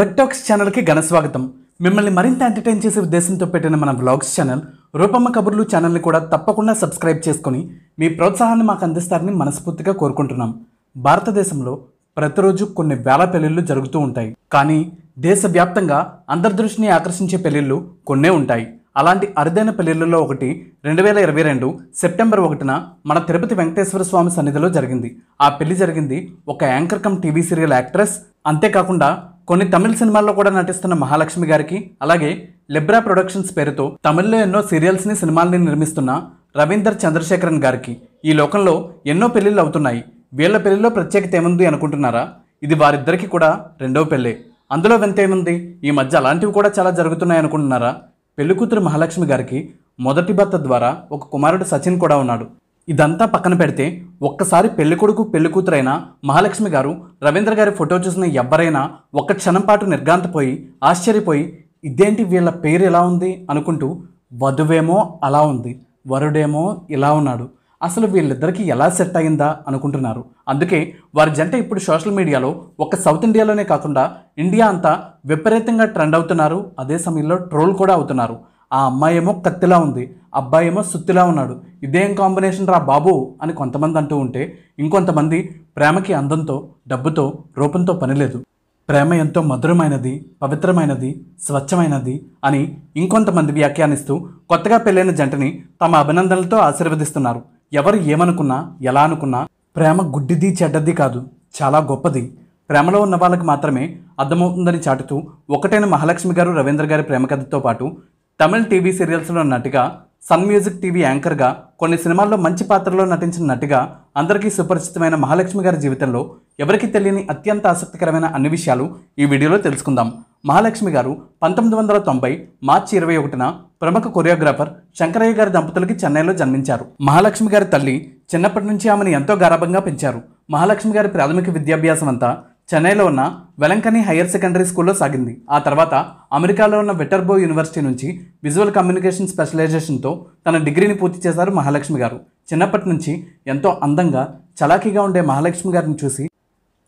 రెక్టాక్స్ ఛానల్కి ఘన స్వాగతం మిమ్మల్ని మరింత ఎంటర్టైన్ చేసే ఉద్దేశంతో పెట్టిన మన బ్లాగ్స్ ఛానల్ రూపమ్మ కబుర్లు ఛానల్ని కూడా తప్పకుండా సబ్స్క్రైబ్ చేసుకుని మీ ప్రోత్సాహాన్ని మాకు అందిస్తారని మనస్ఫూర్తిగా కోరుకుంటున్నాం భారతదేశంలో ప్రతిరోజు కొన్ని వేల పెళ్లిళ్ళు జరుగుతూ ఉంటాయి కానీ దేశవ్యాప్తంగా అంతర్దృష్టిని ఆకర్షించే పెళ్లిళ్ళు కొన్నే ఉంటాయి అలాంటి అరుదైన పెళ్లిళ్ళలో ఒకటి రెండు వేల ఇరవై రెండు సెప్టెంబర్ ఒకటిన మన తిరుపతి వెంకటేశ్వర స్వామి సన్నిధిలో జరిగింది ఆ పెళ్లి జరిగింది ఒక anchor cum TV serial actress అంతేకాకుండా కొన్ని తమిళ సినిమాల్లో కూడా నటిస్తున్న మహాలక్ష్మి గారికి అలాగే లిబ్రా ప్రొడక్షన్స్ పేరుతో తమిళ్లో ఎన్నో సీరియల్స్ని సినిమాల్ని నిర్మిస్తున్న రవీందర్ చంద్రశేఖరన్ గారికి ఈ లోకంలో ఎన్నో పెళ్లిళ్ళు అవుతున్నాయి వీళ్ళ పెళ్లిలో ప్రత్యేకత ఏముంది అనుకుంటున్నారా ఇది వారిద్దరికి కూడా రెండవ పెళ్ళే అందులో వెంత ఏముంది ఈ మధ్య అలాంటివి కూడా చాలా జరుగుతున్నాయి అనుకుంటున్నారా పెళ్లి కూతురు మహాలక్ష్మి గారికి మొదటి భర్త ద్వారా ఒక కుమారుడు సచిన్ కూడా ఉన్నాడు ఇదంతా పక్కన పెడితే ఒక్కసారి పెళ్ళికొడుకు పెళ్ళికూతురైన మహాలక్ష్మి గారు రవీంద్ర గారి ఫోటో చూసిన ఎవ్వరైనా ఒక్క క్షణం పాటు నిర్గాంతపోయి ఆశ్చర్యపోయి ఇదేంటి వీళ్ళ పేరు ఎలా ఉంది అనుకుంటూ వధువేమో అలా ఉంది వరుడేమో ఇలా ఉన్నాడు అసలు వీళ్ళిద్దరికీ ఎలా సెట్ అయిందా అనుకుంటున్నారు అందుకే వారి జంట ఇప్పుడు సోషల్ మీడియాలో ఒక సౌత్ ఇండియాలోనే కాకుండా ఇండియా అంతా విపరీతంగా ట్రెండ్ అవుతున్నారు అదే సమయంలో ట్రోల్ కూడా అవుతున్నారు ఆ అమ్మాయి ఏమో కత్తిలా ఉంది అబ్బాయి ఏమో సుత్తిలా ఉన్నాడు ఇదేం కాంబినేషన్ రా బాబు అని కొంతమంది అంటూ ఉంటే ఇంకొంతమంది ప్రేమకి అందంతో డబ్బుతో రూపంతో పనిలేదు ప్రేమ ఎంతో మధురమైనది పవిత్రమైనది స్వచ్ఛమైనది అని ఇంకొంతమంది వ్యాఖ్యానిస్తూ కొత్తగా పెళ్ళైన జంటని తమ అభినందనలతో ఆశీర్వదిస్తున్నారు ఎవరు ఏమనుకున్నా ఎలా అనుకున్నా ప్రేమ గుడ్డిది చెడ్డది కాదు చాలా గొప్పది ప్రేమలో ఉన్న వాళ్ళకి మాత్రమే అర్థమవుతుందని చాటుతూ ఒకటైన మహాలక్ష్మి గారు రవీంద్ర గారి ప్రేమ కథతో పాటు తమిళ్ టీవీ సీరియల్స్లో నటిగా సన్ మ్యూజిక్ టీవీ యాంకర్గా కొన్ని సినిమాల్లో మంచి పాత్రలో నటించిన నటిగా అందరికీ సుపరిచితమైన మహాలక్ష్మి గారి జీవితంలో ఎవరికి తెలియని అత్యంత ఆసక్తికరమైన అన్ని విషయాలు ఈ వీడియోలో తెలుసుకుందాం మహాలక్ష్మి గారు పంతొమ్మిది వందల తొంభై మార్చి ఇరవై ఒకటిన ప్రముఖ కొరియోగ్రాఫర్ శంకరయ్య గారి దంపతులకి చెన్నైలో జన్మించారు మహాలక్ష్మి గారి తల్లి చిన్నప్పటి నుంచి ఆమెను ఎంతో గారాభంగా పెంచారు మహాలక్ష్మి గారి ప్రాథమిక విద్యాభ్యాసం అంతా చెన్నైలో ఉన్న వెలంకని హైయర్ సెకండరీ స్కూల్లో సాగింది ఆ తర్వాత అమెరికాలో ఉన్న వెటర్బో యూనివర్సిటీ నుంచి విజువల్ కమ్యూనికేషన్ స్పెషలైజేషన్తో తన డిగ్రీని పూర్తి చేశారు మహాలక్ష్మి గారు చిన్నప్పటి నుంచి ఎంతో అందంగా చలాకీగా ఉండే మహాలక్ష్మి గారిని చూసి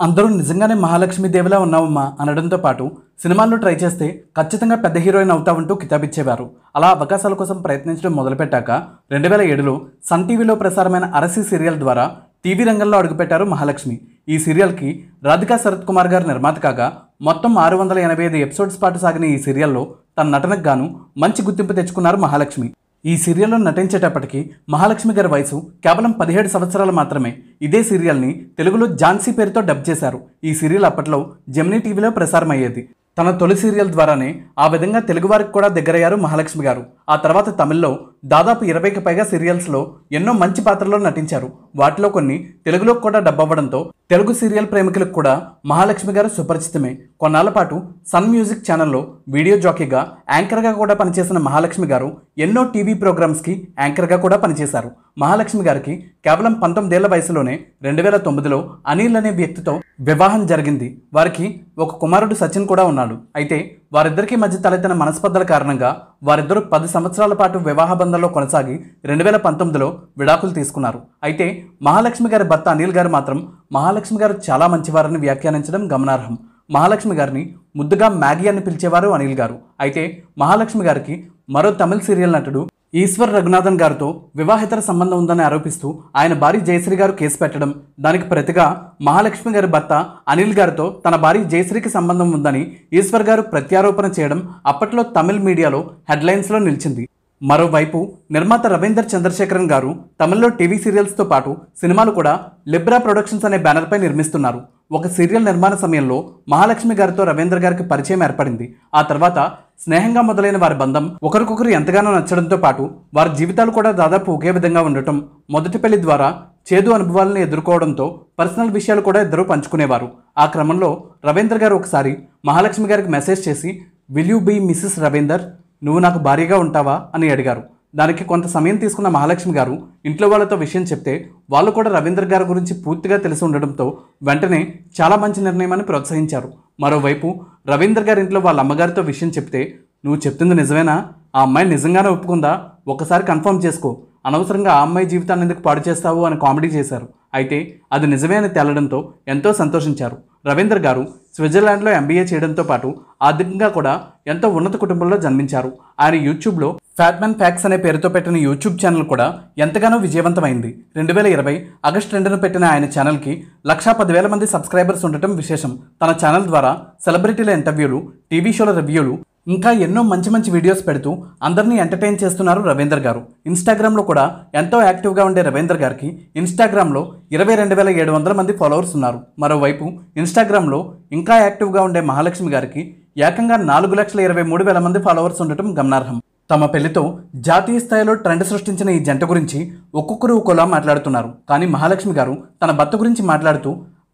అందరూ నిజంగానే మహాలక్ష్మి దేవిలా ఉన్నావమ్మా అనడంతో పాటు సినిమాల్లో ట్రై చేస్తే ఖచ్చితంగా పెద్ద హీరోయిన్ అవుతావంటూ కితాబిచ్చేవారు అలా అవకాశాల కోసం ప్రయత్నించడం మొదలుపెట్టాక రెండు వేల ఏడులో సన్ టీవీలో ప్రసారమైన అరసి సీరియల్ ద్వారా టీవీ రంగంలో అడుగుపెట్టారు మహాలక్ష్మి ఈ సీరియల్కి రాధికా శరత్ కుమార్ గారు నిర్మాత కాగా మొత్తం ఆరు వందల ఎనభై ఐదు ఎపిసోడ్స్ పాటు సాగిన ఈ సీరియల్లో తన నటనకు గాను మంచి గుర్తింపు తెచ్చుకున్నారు మహాలక్ష్మి ఈ సీరియల్లో నటించేటప్పటికి మహాలక్ష్మి గారి వయసు కేవలం పదిహేడు సంవత్సరాలు మాత్రమే ఇదే సీరియల్ని తెలుగులో ఝాన్సీ పేరుతో డబ్ చేశారు ఈ సీరియల్ అప్పట్లో జెమినీ టీవీలో ప్రసారం అయ్యేది తన తొలి సీరియల్ ద్వారానే ఆ విధంగా తెలుగువారికి కూడా దగ్గరయ్యారు మహాలక్ష్మి గారు ఆ తర్వాత తమిళ్లో దాదాపు ఇరవైకి పైగా సీరియల్స్లో ఎన్నో మంచి పాత్రల్లో నటించారు వాటిలో కొన్ని తెలుగులో కూడా డబ్బవ్వడంతో తెలుగు సీరియల్ ప్రేమికులకు కూడా మహాలక్ష్మి గారు సుపరిచితమే కొన్నాళ్ల పాటు సన్ మ్యూజిక్ ఛానల్లో వీడియో జాకీగా యాంకర్గా కూడా పనిచేసిన మహాలక్ష్మి గారు ఎన్నో టీవీ ప్రోగ్రామ్స్కి యాంకర్గా కూడా పనిచేశారు మహాలక్ష్మి గారికి కేవలం పంతొమ్మిదేళ్ల వయసులోనే రెండు వేల తొమ్మిదిలో అనిల్ అనే వ్యక్తితో వివాహం జరిగింది వారికి ఒక కుమారుడు సచిన్ కూడా ఉన్నాడు అయితే వారిద్దరికీ మధ్య తలెత్తిన మనస్పర్ధల కారణంగా వారిద్దరూ పది సంవత్సరాల పాటు వివాహ బంధంలో కొనసాగి రెండు వేల పంతొమ్మిదిలో విడాకులు తీసుకున్నారు అయితే మహాలక్ష్మి గారి భర్త అనిల్ గారు మాత్రం మహాలక్ష్మి గారు చాలా మంచివారని వ్యాఖ్యానించడం గమనార్హం మహాలక్ష్మి గారిని ముద్దుగా మ్యాగీ అని పిలిచేవారు అనిల్ గారు అయితే మహాలక్ష్మి గారికి మరో తమిళ సీరియల్ నటుడు ఈశ్వర్ రఘునాథన్ గారితో వివాహితర సంబంధం ఉందని ఆరోపిస్తూ ఆయన భార్య జయశ్రీ గారు కేసు పెట్టడం దానికి ప్రతిగా మహాలక్ష్మి గారి భర్త అనిల్ గారితో తన భార్య జయశ్రీకి సంబంధం ఉందని ఈశ్వర్ గారు ప్రత్యారోపణ చేయడం అప్పట్లో తమిళ్ మీడియాలో హెడ్లైన్స్లో నిలిచింది మరోవైపు నిర్మాత రవీందర్ చంద్రశేఖరన్ గారు తమిళ్లో టీవీ సీరియల్స్తో పాటు సినిమాలు కూడా లిబ్రా ప్రొడక్షన్స్ అనే బ్యానర్పై నిర్మిస్తున్నారు ఒక సీరియల్ నిర్మాణ సమయంలో మహాలక్ష్మి గారితో రవీందర్ గారికి పరిచయం ఏర్పడింది ఆ తర్వాత స్నేహంగా మొదలైన వారి బంధం ఒకరికొకరు ఎంతగానో నచ్చడంతో పాటు వారి జీవితాలు కూడా దాదాపు ఒకే విధంగా ఉండటం మొదటి పెళ్లి ద్వారా చేదు అనుభవాలను ఎదుర్కోవడంతో పర్సనల్ విషయాలు కూడా ఇద్దరు పంచుకునేవారు ఆ క్రమంలో రవీంద్ర గారు ఒకసారి మహాలక్ష్మి గారికి మెసేజ్ చేసి will you be Mrs Ravinder నువ్వు నాకు భారీగా ఉంటావా అని అడిగారు దానికి కొంత సమయం తీసుకున్న మహాలక్ష్మి గారు ఇంట్లో వాళ్ళతో విషయం చెప్తే వాళ్ళు కూడా రవీంద్ర గారి గురించి పూర్తిగా తెలిసి ఉండడంతో వెంటనే చాలా మంచి నిర్ణయమని ప్రోత్సహించారు మరోవైపు రవీంద్ర గారి ఇంట్లో వాళ్ళ అమ్మగారితో విషయం చెప్తే నువ్వు చెప్తుంది నిజమేనా ఆ అమ్మాయి నిజంగానే ఒప్పుకుందా ఒకసారి కన్ఫర్మ్ చేసుకో అనవసరంగా ఆ అమ్మాయి జీవితాన్ని ఎందుకు పాడు చేస్తావు అని కామెడీ చేశారు అయితే అది నిజమే అని తేలడంతో ఎంతో సంతోషించారు రవీందర్ గారు స్విట్జర్లాండ్లో ఎంబీఏ చేయడంతో పాటు ఆర్థికంగా కూడా ఎంతో ఉన్నత కుటుంబంలో జన్మించారు ఆయన యూట్యూబ్లో ఫ్యాట్మెన్ ఫ్యాక్స్ అనే పేరుతో పెట్టిన యూట్యూబ్ ఛానల్ కూడా ఎంతగానో విజయవంతమైంది రెండు వేల ఇరవై ఆగస్టు రెండున పెట్టిన ఆయన ఛానల్కి లక్షా పదివేల మంది సబ్స్క్రైబర్స్ ఉండటం విశేషం తన ఛానల్ ద్వారా సెలబ్రిటీల ఇంటర్వ్యూలు టీవీ షోల రివ్యూలు ఇంకా ఎన్నో మంచి మంచి వీడియోస్ పెడుతూ అందరినీ ఎంటర్టైన్ చేస్తున్నారు రవీందర్ గారు ఇన్స్టాగ్రామ్లో కూడా ఎంతో యాక్టివ్గా ఉండే రవీందర్ గారికి ఇన్స్టాగ్రామ్లో ఇరవై రెండు వేల ఏడు వందల మంది ఫాలోవర్స్ ఉన్నారు మరోవైపు ఇన్స్టాగ్రామ్లో ఇంకా యాక్టివ్గా ఉండే మహాలక్ష్మి గారికి ఏకంగా నాలుగు లక్షల ఇరవై మూడు వేల మంది ఫాలోవర్స్ ఉండటం గమనార్హం తమ పెళ్లితో జాతీయ స్థాయిలో ట్రెండ్ సృష్టించిన ఈ జంట గురించి ఒక్కొక్కరు ఒక్కోలా మాట్లాడుతున్నారు కానీ మహాలక్ష్మి గారు తన భర్త గురించి మాట్లాడుతూ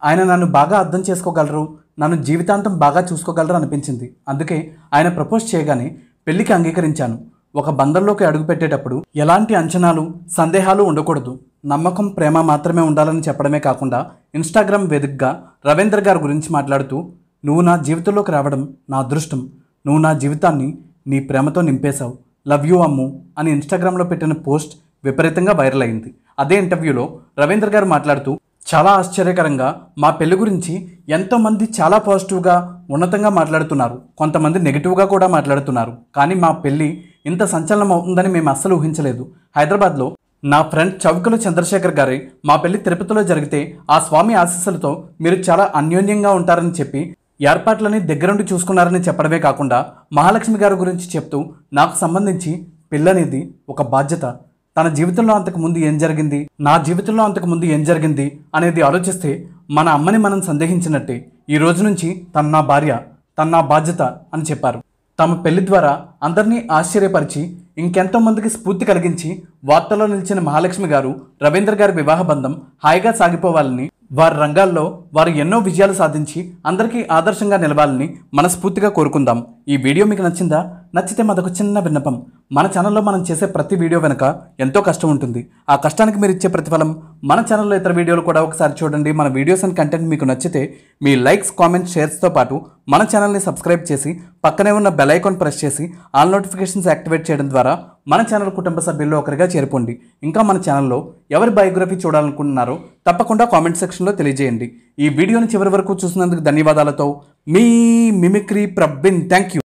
ఆయన నన్ను బాగా అర్థం చేసుకోగలరు నన్ను జీవితాంతం బాగా చూసుకోగలరు అనిపించింది అందుకే ఆయన ప్రపోజ్ చేయగానే పెళ్లికి అంగీకరించాను ఒక బంధంలోకి అడుగుపెట్టేటప్పుడు ఎలాంటి అంచనాలు సందేహాలు ఉండకూడదు నమ్మకం ప్రేమ మాత్రమే ఉండాలని చెప్పడమే కాకుండా ఇన్స్టాగ్రామ్ వేదికగా రవీంద్ర గారి గురించి మాట్లాడుతూ నువ్వు నా జీవితంలోకి రావడం నా అదృష్టం నువ్వు నా జీవితాన్ని నీ ప్రేమతో నింపేశావు లవ్ యూ అమ్ము అని ఇన్స్టాగ్రామ్లో పెట్టిన పోస్ట్ విపరీతంగా వైరల్ అయింది అదే ఇంటర్వ్యూలో రవీంద్ర గారు మాట్లాడుతూ చాలా ఆశ్చర్యకరంగా మా పెళ్లి గురించి ఎంతోమంది చాలా పాజిటివ్గా ఉన్నతంగా మాట్లాడుతున్నారు కొంతమంది నెగిటివ్గా కూడా మాట్లాడుతున్నారు కానీ మా పెళ్ళి ఇంత సంచలనం అవుతుందని మేము అస్సలు ఊహించలేదు హైదరాబాద్లో నా ఫ్రెండ్ చౌకలు చంద్రశేఖర్ గారి మా పెళ్లి తిరుపతిలో జరిగితే ఆ స్వామి ఆశీస్సులతో మీరు చాలా అన్యోన్యంగా ఉంటారని చెప్పి ఏర్పాట్లని దగ్గరుండి చూసుకున్నారని చెప్పడమే కాకుండా మహాలక్ష్మి గారి గురించి చెప్తూ నాకు సంబంధించి పెళ్ళనేది ఒక బాధ్యత తన జీవితంలో అంతకు ముందు ఏం జరిగింది నా జీవితంలో అంతకు ముందు ఏం జరిగింది అనేది ఆలోచిస్తే మన అమ్మని మనం సందేహించినట్టే ఈ రోజు నుంచి తన నా భార్య తన నా బాధ్యత అని చెప్పారు తమ పెళ్లి ద్వారా అందరినీ ఆశ్చర్యపరిచి ఇంకెంతో మందికి స్ఫూర్తి కలిగించి వార్తల్లో నిలిచిన మహాలక్ష్మి గారు రవీంద్ర గారి వివాహ బంధం హాయిగా సాగిపోవాలని వారి రంగాల్లో వారు ఎన్నో విజయాలు సాధించి అందరికీ ఆదర్శంగా నిలవాలని మనస్ఫూర్తిగా కోరుకుందాం ఈ వీడియో మీకు నచ్చిందా నచ్చితే మాదొక చిన్న విన్నపం మన ఛానల్లో మనం చేసే ప్రతి వీడియో వెనుక ఎంతో కష్టం ఉంటుంది ఆ కష్టానికి మీరు ఇచ్చే ప్రతిఫలం మన ఛానల్లో ఇతర వీడియోలు కూడా ఒకసారి చూడండి మన వీడియోస్ అండ్ కంటెంట్ మీకు నచ్చితే మీ లైక్స్ కామెంట్స్ షేర్స్తో పాటు మన ఛానల్ని సబ్స్క్రైబ్ చేసి పక్కనే ఉన్న బెల్ ఐకాన్ ప్రెస్ చేసి ఆల్ నోటిఫికేషన్స్ యాక్టివేట్ చేయడం ద్వారా మన ఛానల్ కుటుంబ సభ్యుల్లో ఒకరిగా చేరుకోండి ఇంకా మన ఛానల్లో ఎవరి బయోగ్రఫీ చూడాలనుకుంటున్నారో తప్పకుండా కామెంట్ సెక్షన్లో తెలియజేయండి ఈ వీడియోని చివరి వరకు చూసినందుకు ధన్యవాదాలతో మీ మిమిక్రీ ప్రబ్బిన్ థ్యాంక్ యూ